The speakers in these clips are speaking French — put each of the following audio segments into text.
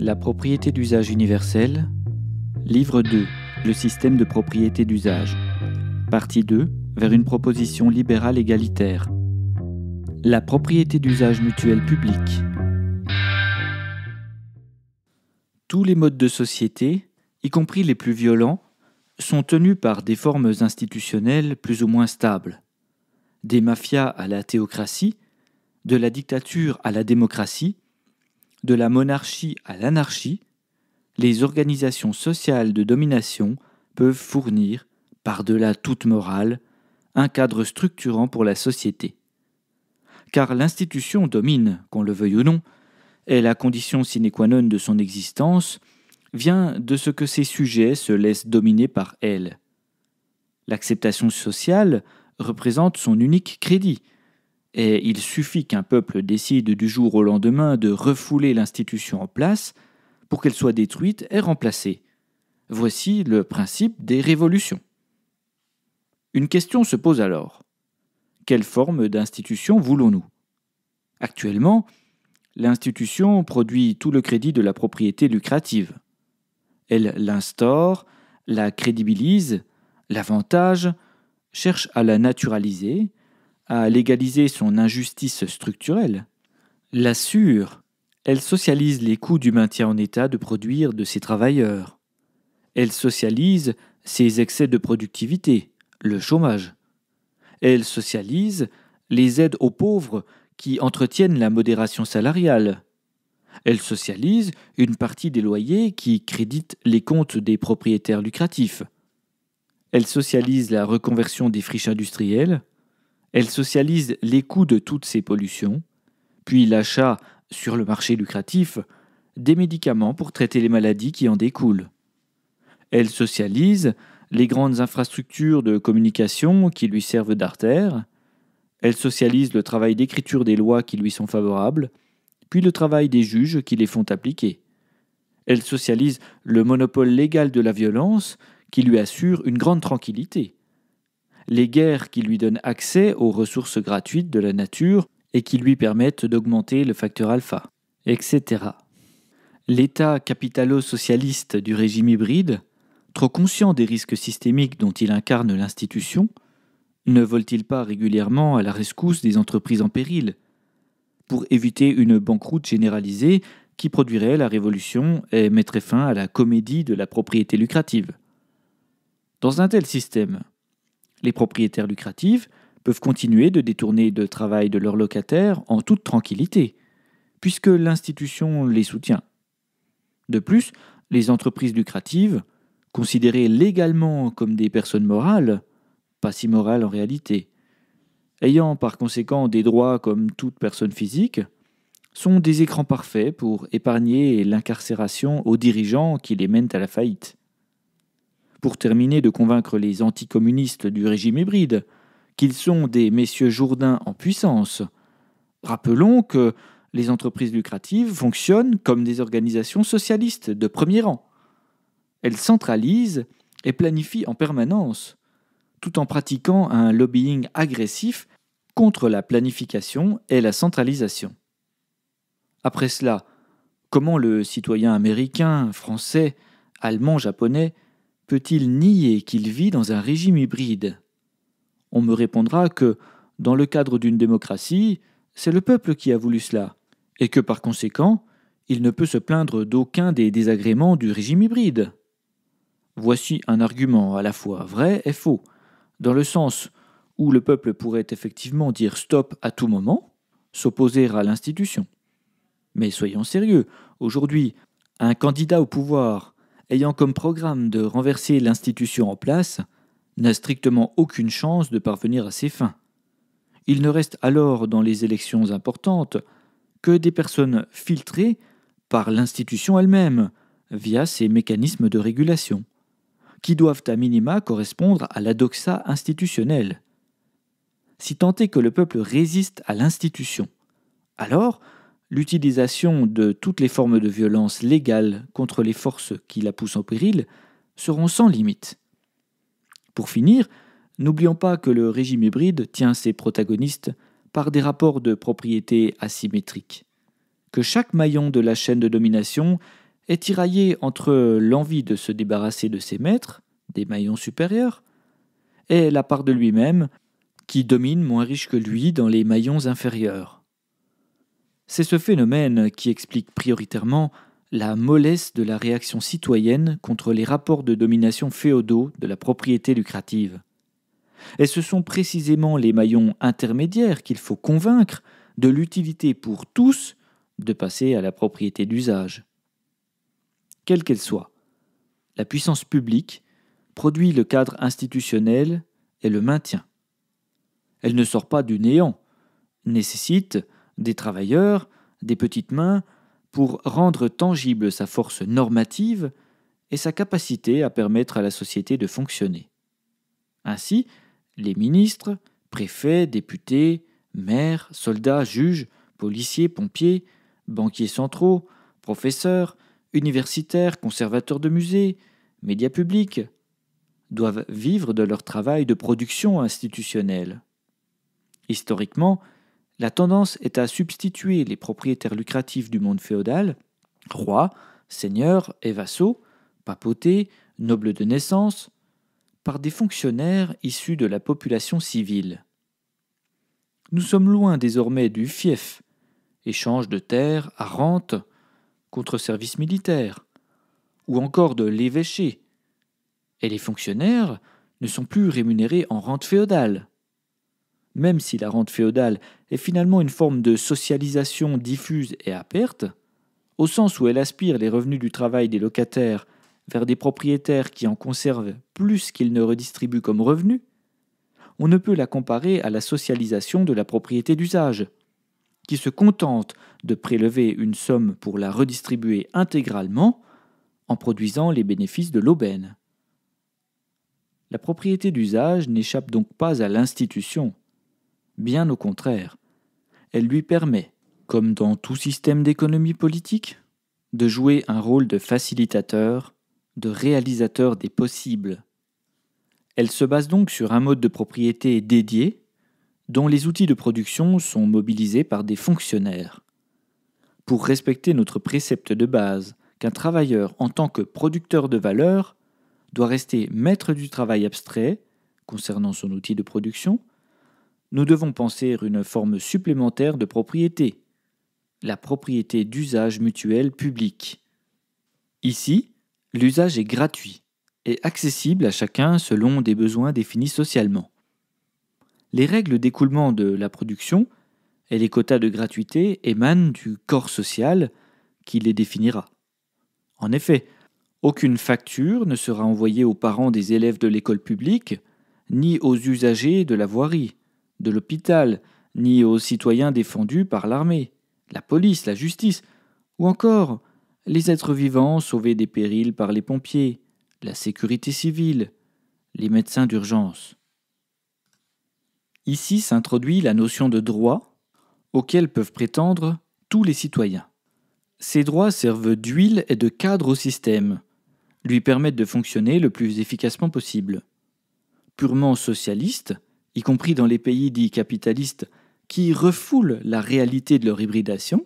La propriété d'usage universel. Livre 2. Le système de propriété d'usage. Partie 2. Vers une proposition libérale égalitaire. La propriété d'usage mutuel public. Tous les modes de société, y compris les plus violents, sont tenus par des formes institutionnelles plus ou moins stables. Des mafias à la théocratie, de la dictature à la démocratie, de la monarchie à l'anarchie, les organisations sociales de domination peuvent fournir, par-delà toute morale, un cadre structurant pour la société. Car l'institution domine, qu'on le veuille ou non, et la condition sine qua non de son existence, vient de ce que ses sujets se laissent dominer par elle. L'acceptation sociale représente son unique crédit, et il suffit qu'un peuple décide du jour au lendemain de refouler l'institution en place pour qu'elle soit détruite et remplacée. Voici le principe des révolutions. Une question se pose alors. Quelle forme d'institution voulons-nous Actuellement, l'institution produit tout le crédit de la propriété lucrative. Elle l'instaure, la crédibilise, l'avantage, cherche à la naturaliser, à légaliser son injustice structurelle, la elle socialise les coûts du maintien en état de produire de ses travailleurs. Elle socialise ses excès de productivité, le chômage. Elle socialise les aides aux pauvres qui entretiennent la modération salariale. Elle socialise une partie des loyers qui créditent les comptes des propriétaires lucratifs. Elle socialise la reconversion des friches industrielles. Elle socialise les coûts de toutes ces pollutions, puis l'achat, sur le marché lucratif, des médicaments pour traiter les maladies qui en découlent. Elle socialise les grandes infrastructures de communication qui lui servent d'artères, elle socialise le travail d'écriture des lois qui lui sont favorables, puis le travail des juges qui les font appliquer. Elle socialise le monopole légal de la violence qui lui assure une grande tranquillité les guerres qui lui donnent accès aux ressources gratuites de la nature et qui lui permettent d'augmenter le facteur alpha, etc. L'État capitalo-socialiste du régime hybride, trop conscient des risques systémiques dont il incarne l'institution, ne vole-t-il pas régulièrement à la rescousse des entreprises en péril pour éviter une banqueroute généralisée qui produirait la révolution et mettrait fin à la comédie de la propriété lucrative Dans un tel système, les propriétaires lucratifs peuvent continuer de détourner de travail de leurs locataires en toute tranquillité, puisque l'institution les soutient. De plus, les entreprises lucratives, considérées légalement comme des personnes morales, pas si morales en réalité, ayant par conséquent des droits comme toute personne physique, sont des écrans parfaits pour épargner l'incarcération aux dirigeants qui les mènent à la faillite pour terminer de convaincre les anticommunistes du régime hybride qu'ils sont des messieurs Jourdain en puissance. Rappelons que les entreprises lucratives fonctionnent comme des organisations socialistes de premier rang. Elles centralisent et planifient en permanence, tout en pratiquant un lobbying agressif contre la planification et la centralisation. Après cela, comment le citoyen américain, français, allemand, japonais peut-il nier qu'il vit dans un régime hybride On me répondra que, dans le cadre d'une démocratie, c'est le peuple qui a voulu cela, et que par conséquent, il ne peut se plaindre d'aucun des désagréments du régime hybride. Voici un argument à la fois vrai et faux, dans le sens où le peuple pourrait effectivement dire stop à tout moment, s'opposer à l'institution. Mais soyons sérieux, aujourd'hui, un candidat au pouvoir ayant comme programme de renverser l'institution en place, n'a strictement aucune chance de parvenir à ses fins. Il ne reste alors dans les élections importantes que des personnes filtrées par l'institution elle-même, via ses mécanismes de régulation, qui doivent à minima correspondre à la doxa institutionnelle. Si tant est que le peuple résiste à l'institution, alors l'utilisation de toutes les formes de violence légales contre les forces qui la poussent en péril seront sans limite. Pour finir, n'oublions pas que le régime hybride tient ses protagonistes par des rapports de propriété asymétriques, que chaque maillon de la chaîne de domination est tiraillé entre l'envie de se débarrasser de ses maîtres, des maillons supérieurs, et la part de lui-même qui domine moins riche que lui dans les maillons inférieurs. C'est ce phénomène qui explique prioritairement la mollesse de la réaction citoyenne contre les rapports de domination féodaux de la propriété lucrative. Et ce sont précisément les maillons intermédiaires qu'il faut convaincre de l'utilité pour tous de passer à la propriété d'usage. Quelle qu'elle soit, la puissance publique produit le cadre institutionnel et le maintient. Elle ne sort pas du néant, nécessite des travailleurs, des petites mains, pour rendre tangible sa force normative et sa capacité à permettre à la société de fonctionner. Ainsi, les ministres, préfets, députés, maires, soldats, juges, policiers, pompiers, banquiers centraux, professeurs, universitaires, conservateurs de musées, médias publics, doivent vivre de leur travail de production institutionnelle. Historiquement, la tendance est à substituer les propriétaires lucratifs du monde féodal, rois, seigneurs et vassaux, papautés, nobles de naissance, par des fonctionnaires issus de la population civile. Nous sommes loin désormais du fief, échange de terres à rente contre service militaire, ou encore de l'évêché, et les fonctionnaires ne sont plus rémunérés en rente féodale même si la rente féodale est finalement une forme de socialisation diffuse et à perte, au sens où elle aspire les revenus du travail des locataires vers des propriétaires qui en conservent plus qu'ils ne redistribuent comme revenus, on ne peut la comparer à la socialisation de la propriété d'usage, qui se contente de prélever une somme pour la redistribuer intégralement en produisant les bénéfices de l'aubaine. La propriété d'usage n'échappe donc pas à l'institution, Bien au contraire, elle lui permet, comme dans tout système d'économie politique, de jouer un rôle de facilitateur, de réalisateur des possibles. Elle se base donc sur un mode de propriété dédié, dont les outils de production sont mobilisés par des fonctionnaires. Pour respecter notre précepte de base, qu'un travailleur en tant que producteur de valeur doit rester maître du travail abstrait, concernant son outil de production, nous devons penser une forme supplémentaire de propriété, la propriété d'usage mutuel public. Ici, l'usage est gratuit et accessible à chacun selon des besoins définis socialement. Les règles d'écoulement de la production et les quotas de gratuité émanent du corps social qui les définira. En effet, aucune facture ne sera envoyée aux parents des élèves de l'école publique, ni aux usagers de la voirie, de l'hôpital, ni aux citoyens défendus par l'armée, la police, la justice, ou encore les êtres vivants sauvés des périls par les pompiers, la sécurité civile, les médecins d'urgence. Ici s'introduit la notion de droit auquel peuvent prétendre tous les citoyens. Ces droits servent d'huile et de cadre au système, lui permettent de fonctionner le plus efficacement possible. Purement socialiste, y compris dans les pays dits capitalistes, qui refoulent la réalité de leur hybridation,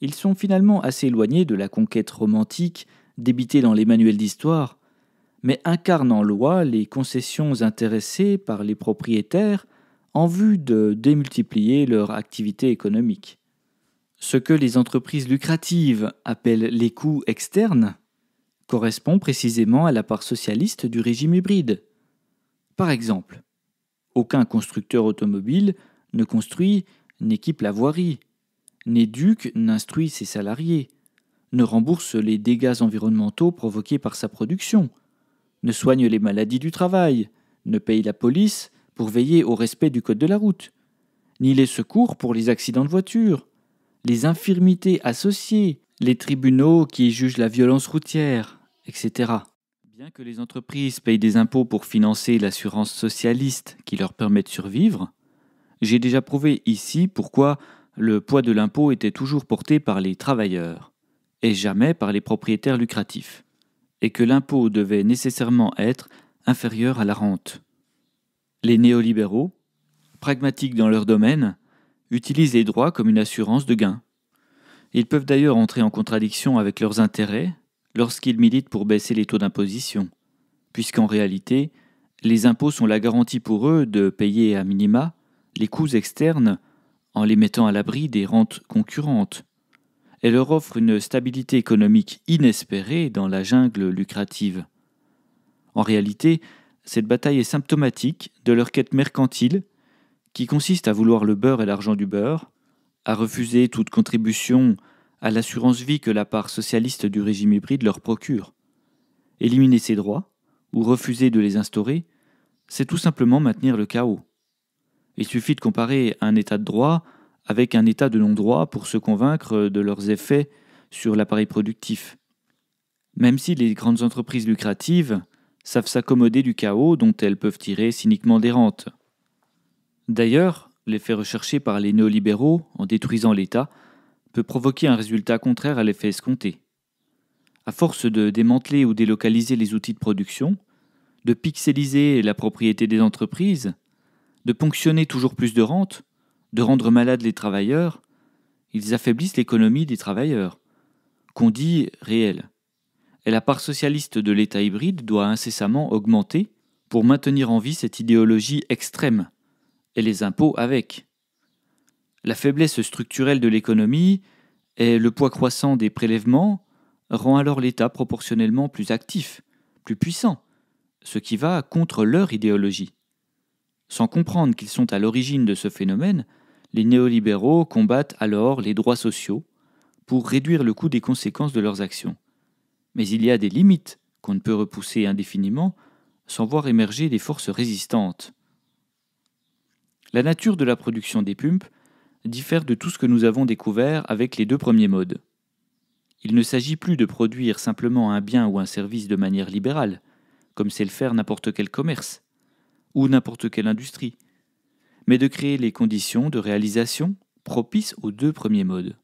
ils sont finalement assez éloignés de la conquête romantique débitée dans les manuels d'histoire, mais incarnent en loi les concessions intéressées par les propriétaires en vue de démultiplier leur activité économique. Ce que les entreprises lucratives appellent les coûts externes correspond précisément à la part socialiste du régime hybride. Par exemple, aucun constructeur automobile ne construit, n'équipe la voirie, n'éduque, n'instruit ses salariés, ne rembourse les dégâts environnementaux provoqués par sa production, ne soigne les maladies du travail, ne paye la police pour veiller au respect du code de la route, ni les secours pour les accidents de voiture, les infirmités associées, les tribunaux qui jugent la violence routière, etc. Bien que les entreprises payent des impôts pour financer l'assurance socialiste qui leur permet de survivre, j'ai déjà prouvé ici pourquoi le poids de l'impôt était toujours porté par les travailleurs et jamais par les propriétaires lucratifs, et que l'impôt devait nécessairement être inférieur à la rente. Les néolibéraux, pragmatiques dans leur domaine, utilisent les droits comme une assurance de gain. Ils peuvent d'ailleurs entrer en contradiction avec leurs intérêts lorsqu'ils militent pour baisser les taux d'imposition, puisqu'en réalité, les impôts sont la garantie pour eux de payer à minima les coûts externes en les mettant à l'abri des rentes concurrentes, et leur offre une stabilité économique inespérée dans la jungle lucrative. En réalité, cette bataille est symptomatique de leur quête mercantile, qui consiste à vouloir le beurre et l'argent du beurre, à refuser toute contribution à l'assurance vie que la part socialiste du régime hybride leur procure. Éliminer ces droits, ou refuser de les instaurer, c'est tout simplement maintenir le chaos. Il suffit de comparer un état de droit avec un état de non-droit pour se convaincre de leurs effets sur l'appareil productif. Même si les grandes entreprises lucratives savent s'accommoder du chaos dont elles peuvent tirer cyniquement des rentes. D'ailleurs, l'effet recherché par les néolibéraux en détruisant l'État peut provoquer un résultat contraire à l'effet escompté. À force de démanteler ou délocaliser les outils de production, de pixeliser la propriété des entreprises, de ponctionner toujours plus de rentes, de rendre malades les travailleurs, ils affaiblissent l'économie des travailleurs, qu'on dit réelle. Et la part socialiste de l'État hybride doit incessamment augmenter pour maintenir en vie cette idéologie extrême, et les impôts avec. La faiblesse structurelle de l'économie et le poids croissant des prélèvements rend alors l'État proportionnellement plus actif, plus puissant, ce qui va contre leur idéologie. Sans comprendre qu'ils sont à l'origine de ce phénomène, les néolibéraux combattent alors les droits sociaux pour réduire le coût des conséquences de leurs actions. Mais il y a des limites qu'on ne peut repousser indéfiniment sans voir émerger des forces résistantes. La nature de la production des pumpes diffère de tout ce que nous avons découvert avec les deux premiers modes. Il ne s'agit plus de produire simplement un bien ou un service de manière libérale, comme c'est le faire n'importe quel commerce, ou n'importe quelle industrie, mais de créer les conditions de réalisation propices aux deux premiers modes.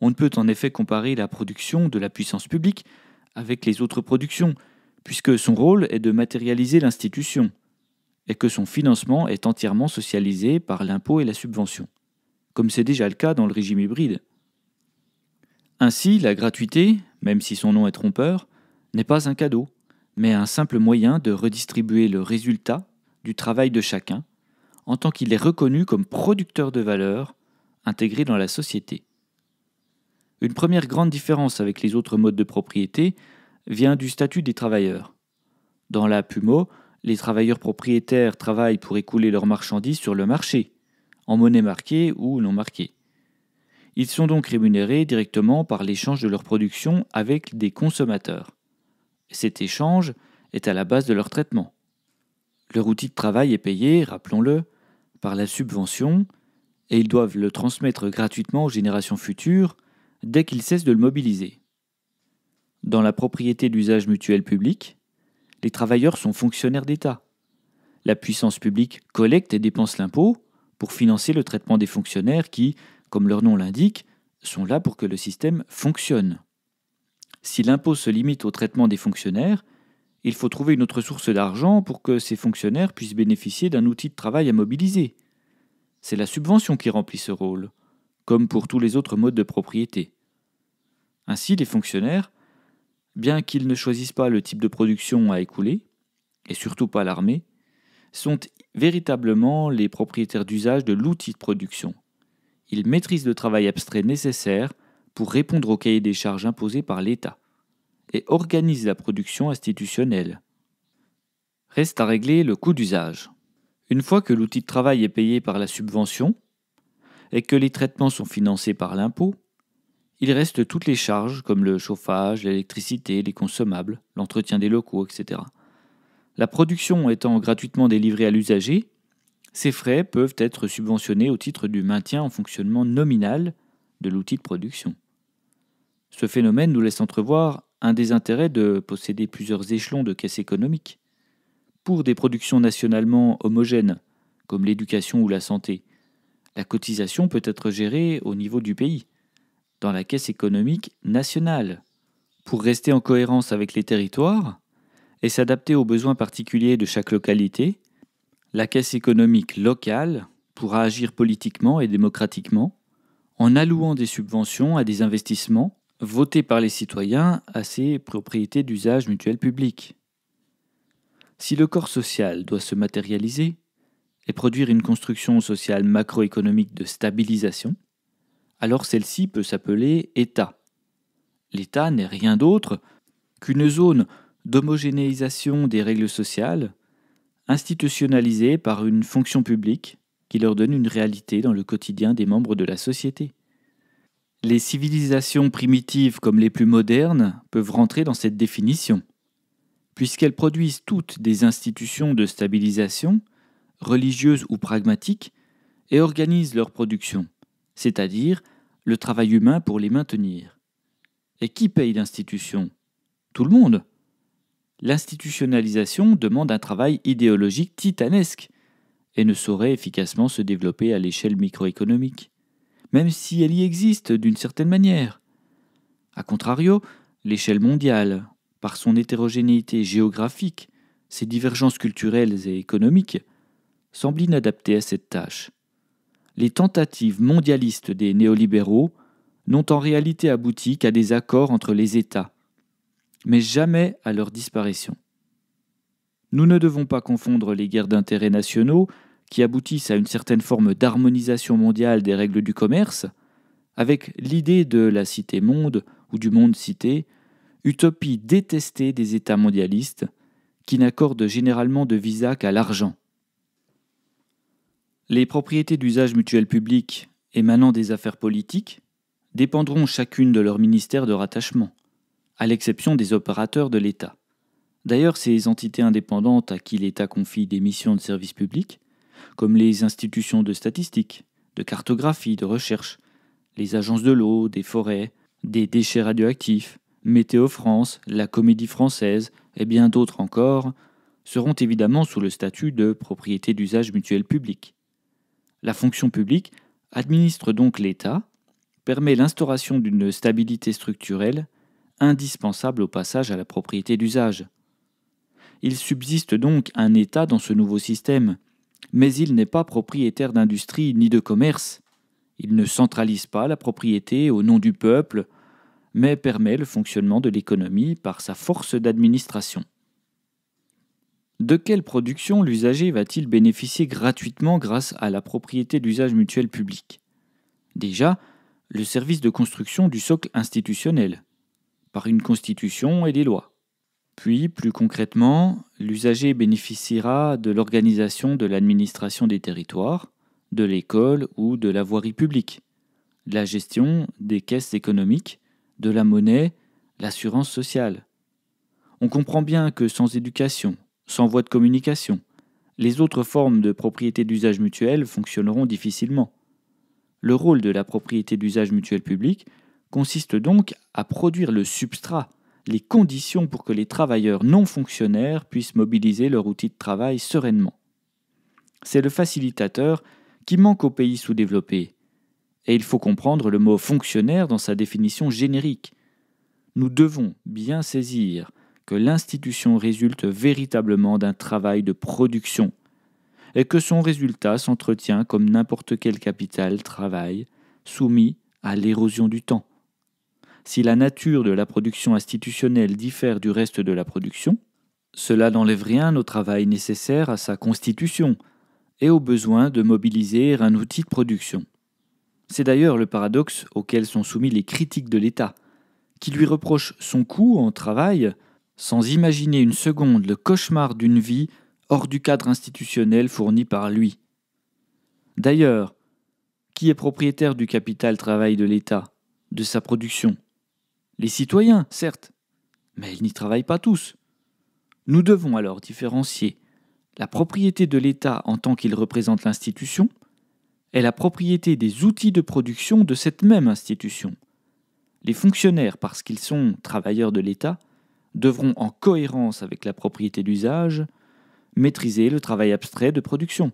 On ne peut en effet comparer la production de la puissance publique avec les autres productions, puisque son rôle est de matérialiser l'institution, et que son financement est entièrement socialisé par l'impôt et la subvention comme c'est déjà le cas dans le régime hybride. Ainsi, la gratuité, même si son nom est trompeur, n'est pas un cadeau, mais un simple moyen de redistribuer le résultat du travail de chacun, en tant qu'il est reconnu comme producteur de valeur intégré dans la société. Une première grande différence avec les autres modes de propriété vient du statut des travailleurs. Dans la PUMO, les travailleurs propriétaires travaillent pour écouler leurs marchandises sur le marché, en monnaie marquée ou non marquée. Ils sont donc rémunérés directement par l'échange de leur production avec des consommateurs. Cet échange est à la base de leur traitement. Leur outil de travail est payé, rappelons-le, par la subvention, et ils doivent le transmettre gratuitement aux générations futures dès qu'ils cessent de le mobiliser. Dans la propriété d'usage mutuel public, les travailleurs sont fonctionnaires d'État. La puissance publique collecte et dépense l'impôt, pour financer le traitement des fonctionnaires qui, comme leur nom l'indique, sont là pour que le système fonctionne. Si l'impôt se limite au traitement des fonctionnaires, il faut trouver une autre source d'argent pour que ces fonctionnaires puissent bénéficier d'un outil de travail à mobiliser. C'est la subvention qui remplit ce rôle, comme pour tous les autres modes de propriété. Ainsi, les fonctionnaires, bien qu'ils ne choisissent pas le type de production à écouler, et surtout pas l'armée, sont véritablement les propriétaires d'usage de l'outil de production. Ils maîtrisent le travail abstrait nécessaire pour répondre au cahier des charges imposé par l'État et organisent la production institutionnelle. Reste à régler le coût d'usage. Une fois que l'outil de travail est payé par la subvention et que les traitements sont financés par l'impôt, il reste toutes les charges comme le chauffage, l'électricité, les consommables, l'entretien des locaux, etc. La production étant gratuitement délivrée à l'usager, ces frais peuvent être subventionnés au titre du maintien en fonctionnement nominal de l'outil de production. Ce phénomène nous laisse entrevoir un désintérêt de posséder plusieurs échelons de caisse économique. Pour des productions nationalement homogènes, comme l'éducation ou la santé, la cotisation peut être gérée au niveau du pays, dans la caisse économique nationale. Pour rester en cohérence avec les territoires, et s'adapter aux besoins particuliers de chaque localité, la Caisse économique locale pourra agir politiquement et démocratiquement en allouant des subventions à des investissements votés par les citoyens à ces propriétés d'usage mutuel public. Si le corps social doit se matérialiser et produire une construction sociale macroéconomique de stabilisation, alors celle-ci peut s'appeler État. L'État n'est rien d'autre qu'une zone d'homogénéisation des règles sociales, institutionnalisées par une fonction publique qui leur donne une réalité dans le quotidien des membres de la société. Les civilisations primitives comme les plus modernes peuvent rentrer dans cette définition, puisqu'elles produisent toutes des institutions de stabilisation, religieuses ou pragmatiques, et organisent leur production, c'est-à-dire le travail humain pour les maintenir. Et qui paye l'institution Tout le monde l'institutionnalisation demande un travail idéologique titanesque et ne saurait efficacement se développer à l'échelle microéconomique, même si elle y existe d'une certaine manière. A contrario, l'échelle mondiale, par son hétérogénéité géographique, ses divergences culturelles et économiques, semble inadaptée à cette tâche. Les tentatives mondialistes des néolibéraux n'ont en réalité abouti qu'à des accords entre les États, mais jamais à leur disparition. Nous ne devons pas confondre les guerres d'intérêts nationaux, qui aboutissent à une certaine forme d'harmonisation mondiale des règles du commerce, avec l'idée de la cité-monde ou du monde-cité, utopie détestée des États mondialistes, qui n'accordent généralement de visa qu'à l'argent. Les propriétés d'usage mutuel public émanant des affaires politiques dépendront chacune de leur ministère de rattachement à l'exception des opérateurs de l'État. D'ailleurs, ces entités indépendantes à qui l'État confie des missions de service public, comme les institutions de statistique, de cartographie, de recherche, les agences de l'eau, des forêts, des déchets radioactifs, Météo France, la Comédie française et bien d'autres encore, seront évidemment sous le statut de propriété d'usage mutuel public. La fonction publique administre donc l'État, permet l'instauration d'une stabilité structurelle indispensable au passage à la propriété d'usage. Il subsiste donc un État dans ce nouveau système, mais il n'est pas propriétaire d'industrie ni de commerce. Il ne centralise pas la propriété au nom du peuple, mais permet le fonctionnement de l'économie par sa force d'administration. De quelle production l'usager va-t-il bénéficier gratuitement grâce à la propriété d'usage mutuel public Déjà, le service de construction du socle institutionnel, par une constitution et des lois. Puis, plus concrètement, l'usager bénéficiera de l'organisation de l'administration des territoires, de l'école ou de la voirie publique, de la gestion des caisses économiques, de la monnaie, l'assurance sociale. On comprend bien que sans éducation, sans voie de communication, les autres formes de propriété d'usage mutuel fonctionneront difficilement. Le rôle de la propriété d'usage mutuel public consiste donc à produire le substrat, les conditions pour que les travailleurs non fonctionnaires puissent mobiliser leur outil de travail sereinement. C'est le facilitateur qui manque aux pays sous-développés. Et il faut comprendre le mot fonctionnaire dans sa définition générique. Nous devons bien saisir que l'institution résulte véritablement d'un travail de production et que son résultat s'entretient comme n'importe quel capital travail soumis à l'érosion du temps si la nature de la production institutionnelle diffère du reste de la production, cela n'enlève rien au travail nécessaire à sa constitution et au besoin de mobiliser un outil de production. C'est d'ailleurs le paradoxe auquel sont soumis les critiques de l'État, qui lui reprochent son coût en travail sans imaginer une seconde le cauchemar d'une vie hors du cadre institutionnel fourni par lui. D'ailleurs, qui est propriétaire du capital travail de l'État, de sa production les citoyens, certes, mais ils n'y travaillent pas tous. Nous devons alors différencier la propriété de l'État en tant qu'il représente l'institution et la propriété des outils de production de cette même institution. Les fonctionnaires, parce qu'ils sont travailleurs de l'État, devront, en cohérence avec la propriété d'usage, maîtriser le travail abstrait de production.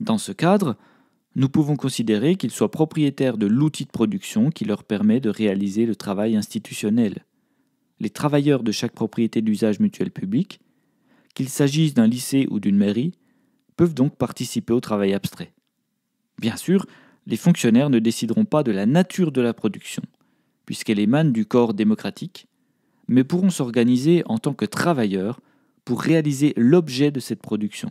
Dans ce cadre, nous pouvons considérer qu'ils soient propriétaires de l'outil de production qui leur permet de réaliser le travail institutionnel. Les travailleurs de chaque propriété d'usage mutuel public, qu'il s'agisse d'un lycée ou d'une mairie, peuvent donc participer au travail abstrait. Bien sûr, les fonctionnaires ne décideront pas de la nature de la production, puisqu'elle émane du corps démocratique, mais pourront s'organiser en tant que travailleurs pour réaliser l'objet de cette production.